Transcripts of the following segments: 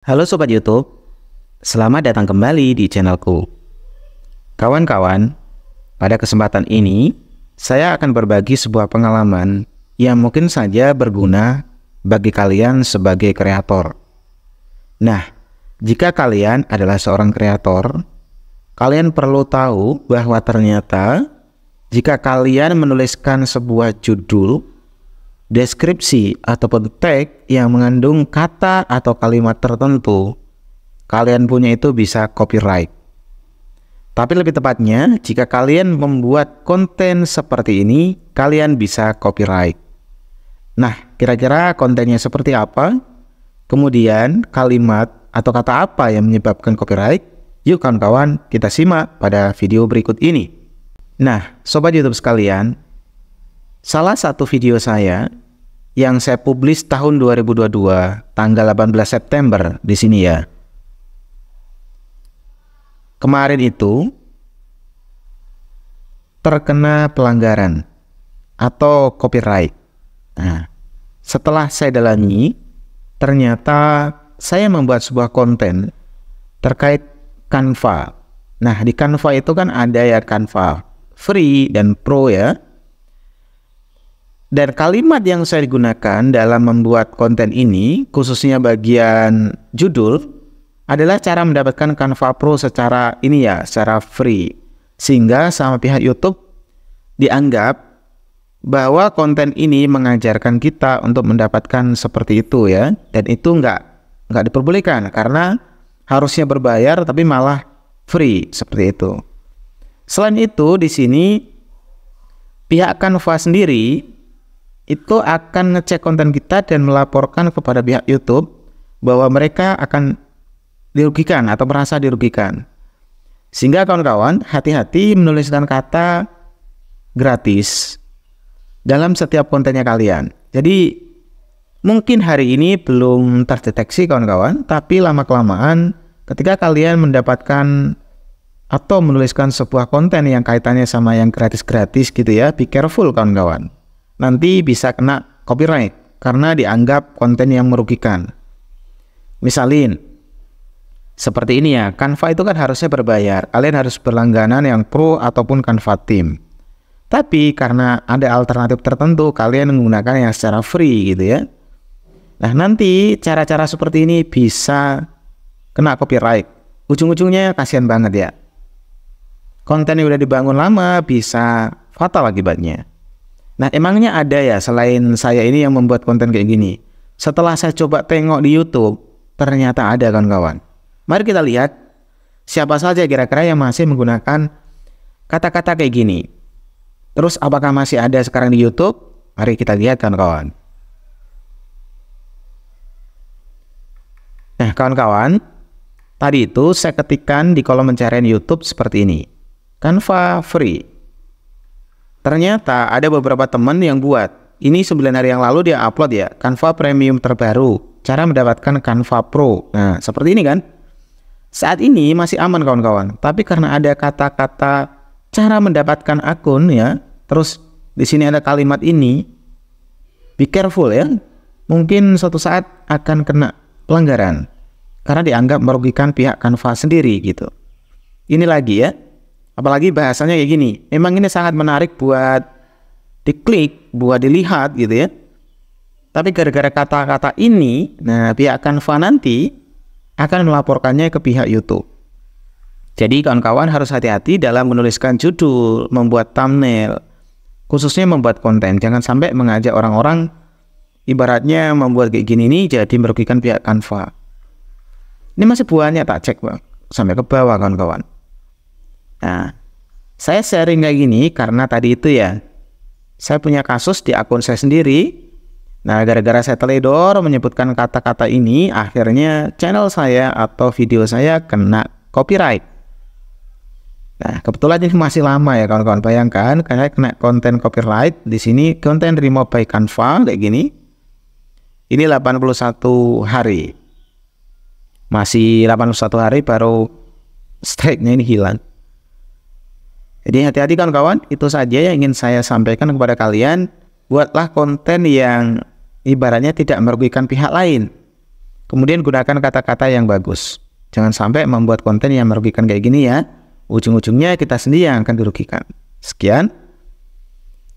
Halo Sobat Youtube, selamat datang kembali di channelku. Kawan-kawan, pada kesempatan ini, saya akan berbagi sebuah pengalaman yang mungkin saja berguna bagi kalian sebagai kreator. Nah, jika kalian adalah seorang kreator, kalian perlu tahu bahwa ternyata jika kalian menuliskan sebuah judul deskripsi ataupun tag yang mengandung kata atau kalimat tertentu, kalian punya itu bisa copyright. Tapi lebih tepatnya, jika kalian membuat konten seperti ini, kalian bisa copyright. Nah, kira-kira kontennya seperti apa? Kemudian, kalimat atau kata apa yang menyebabkan copyright? Yuk kawan-kawan, kita simak pada video berikut ini. Nah, sobat YouTube sekalian, Salah satu video saya yang saya publis tahun 2022 tanggal 18 September di sini ya. Kemarin itu terkena pelanggaran atau copyright. Nah, setelah saya dalami, ternyata saya membuat sebuah konten terkait Canva. Nah, di Canva itu kan ada ya Canva free dan pro ya. Dan kalimat yang saya gunakan dalam membuat konten ini, khususnya bagian judul, adalah cara mendapatkan Canva Pro secara ini ya, secara free. Sehingga sama pihak YouTube dianggap bahwa konten ini mengajarkan kita untuk mendapatkan seperti itu ya. Dan itu nggak nggak diperbolehkan karena harusnya berbayar tapi malah free seperti itu. Selain itu di sini pihak Canva sendiri itu akan ngecek konten kita dan melaporkan kepada pihak YouTube bahwa mereka akan dirugikan atau merasa dirugikan. Sehingga kawan-kawan hati-hati menuliskan kata gratis dalam setiap kontennya kalian. Jadi mungkin hari ini belum terdeteksi kawan-kawan, tapi lama-kelamaan ketika kalian mendapatkan atau menuliskan sebuah konten yang kaitannya sama yang gratis-gratis gitu ya, be careful kawan-kawan nanti bisa kena copyright karena dianggap konten yang merugikan. Misalin, seperti ini ya, Canva itu kan harusnya berbayar. Kalian harus berlangganan yang pro ataupun Canva Team. Tapi karena ada alternatif tertentu, kalian menggunakan yang secara free gitu ya. Nah nanti cara-cara seperti ini bisa kena copyright. Ujung-ujungnya kasihan banget ya. Konten yang udah dibangun lama bisa fatal akibatnya. Nah, emangnya ada ya selain saya ini yang membuat konten kayak gini? Setelah saya coba tengok di YouTube, ternyata ada kawan-kawan. Mari kita lihat siapa saja kira-kira yang masih menggunakan kata-kata kayak gini. Terus apakah masih ada sekarang di YouTube? Mari kita lihat kawan-kawan. Nah, kawan-kawan, tadi itu saya ketikkan di kolom pencarian YouTube seperti ini. Canva free. Ternyata ada beberapa teman yang buat. Ini 9 hari yang lalu dia upload ya, Canva Premium terbaru, cara mendapatkan Canva Pro. Nah, seperti ini kan? Saat ini masih aman kawan-kawan, tapi karena ada kata-kata cara mendapatkan akun ya, terus di sini ada kalimat ini, be careful ya, mungkin suatu saat akan kena pelanggaran karena dianggap merugikan pihak Canva sendiri gitu. Ini lagi ya, Apalagi bahasanya kayak gini. Memang ini sangat menarik buat diklik, buat dilihat gitu ya. Tapi gara-gara kata-kata ini, nah pihak Canva nanti akan melaporkannya ke pihak YouTube. Jadi kawan-kawan harus hati-hati dalam menuliskan judul, membuat thumbnail, khususnya membuat konten. Jangan sampai mengajak orang-orang ibaratnya membuat kayak gini ini jadi merugikan pihak Canva. Ini masih banyak tak cek bang, sampai ke bawah kawan-kawan. Nah, saya sharing kayak gini karena tadi itu ya, saya punya kasus di akun saya sendiri. Nah, gara-gara saya teledor menyebutkan kata-kata ini, akhirnya channel saya atau video saya kena copyright. Nah, kebetulan ini masih lama ya kawan-kawan. Bayangkan, Karena kena konten copyright di sini konten remote by Canva kayak gini. Ini 81 hari. Masih 81 hari baru strike-nya ini hilang. Jadi hati-hati kawan-kawan, itu saja yang ingin saya sampaikan kepada kalian. Buatlah konten yang ibaratnya tidak merugikan pihak lain. Kemudian gunakan kata-kata yang bagus. Jangan sampai membuat konten yang merugikan kayak gini ya. Ujung-ujungnya kita sendiri yang akan dirugikan. Sekian.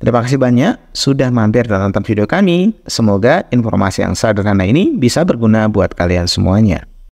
Terima kasih banyak sudah mampir dan nonton video kami. Semoga informasi yang sederhana ini bisa berguna buat kalian semuanya.